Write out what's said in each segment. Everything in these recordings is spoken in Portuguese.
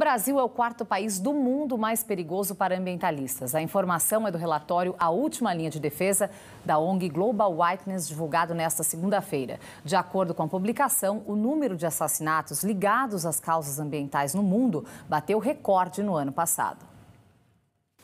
Brasil é o quarto país do mundo mais perigoso para ambientalistas. A informação é do relatório A Última Linha de Defesa da ONG Global Whiteness, divulgado nesta segunda-feira. De acordo com a publicação, o número de assassinatos ligados às causas ambientais no mundo bateu recorde no ano passado.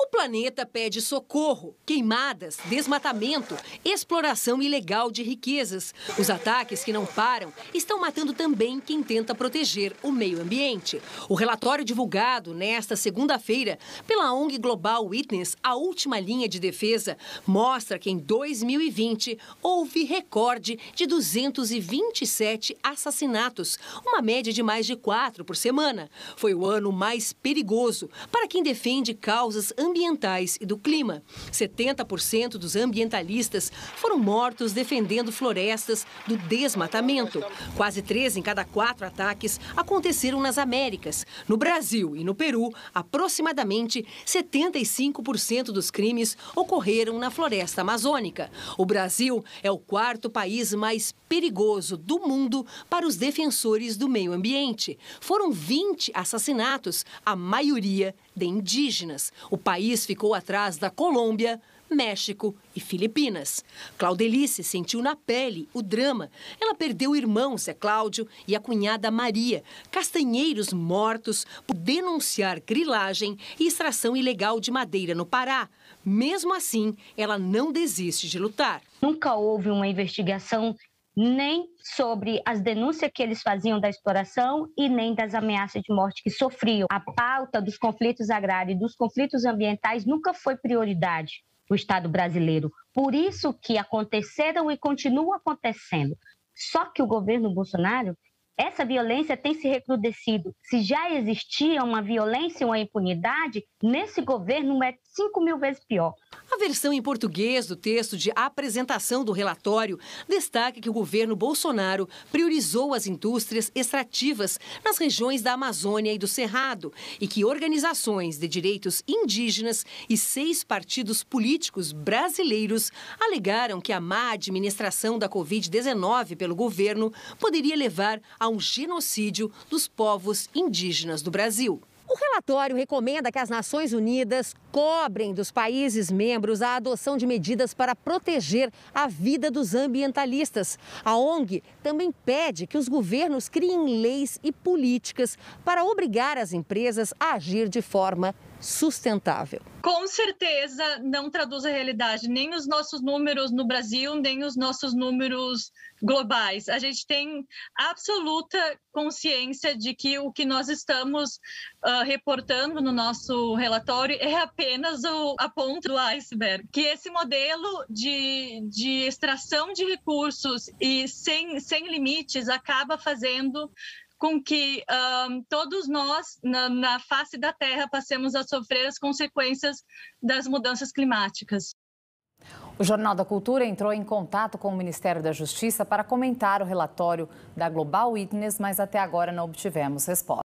O planeta pede socorro, queimadas, desmatamento, exploração ilegal de riquezas. Os ataques que não param estão matando também quem tenta proteger o meio ambiente. O relatório divulgado nesta segunda-feira pela ONG Global Witness, a última linha de defesa, mostra que em 2020 houve recorde de 227 assassinatos, uma média de mais de quatro por semana. Foi o ano mais perigoso para quem defende causas ambientais ambientais e do clima. 70% dos ambientalistas foram mortos defendendo florestas do desmatamento. Quase três em cada quatro ataques aconteceram nas Américas. No Brasil e no Peru, aproximadamente 75% dos crimes ocorreram na floresta amazônica. O Brasil é o quarto país mais perigoso do mundo para os defensores do meio ambiente. Foram 20 assassinatos, a maioria de indígenas. O país país ficou atrás da Colômbia, México e Filipinas. Claudelice sentiu na pele o drama. Ela perdeu o irmão Zé Cláudio e a cunhada Maria, castanheiros mortos por denunciar grilagem e extração ilegal de madeira no Pará. Mesmo assim, ela não desiste de lutar. Nunca houve uma investigação nem sobre as denúncias que eles faziam da exploração e nem das ameaças de morte que sofriam. A pauta dos conflitos agrários e dos conflitos ambientais nunca foi prioridade do Estado brasileiro. Por isso que aconteceram e continuam acontecendo. Só que o governo Bolsonaro, essa violência tem se recrudescido. Se já existia uma violência, uma impunidade, nesse governo é 5 mil vezes pior. A versão em português do texto de apresentação do relatório destaca que o governo Bolsonaro priorizou as indústrias extrativas nas regiões da Amazônia e do Cerrado e que organizações de direitos indígenas e seis partidos políticos brasileiros alegaram que a má administração da Covid-19 pelo governo poderia levar a um genocídio dos povos indígenas do Brasil. O relatório recomenda que as Nações Unidas cobrem dos países membros a adoção de medidas para proteger a vida dos ambientalistas. A ONG também pede que os governos criem leis e políticas para obrigar as empresas a agir de forma sustentável. Com certeza não traduz a realidade, nem os nossos números no Brasil, nem os nossos números globais. A gente tem absoluta consciência de que o que nós estamos uh, reportando no nosso relatório é apenas o, a ponta do iceberg. Que esse modelo de, de extração de recursos e sem, sem limites acaba fazendo com que um, todos nós, na, na face da Terra, passemos a sofrer as consequências das mudanças climáticas. O Jornal da Cultura entrou em contato com o Ministério da Justiça para comentar o relatório da Global Witness, mas até agora não obtivemos resposta.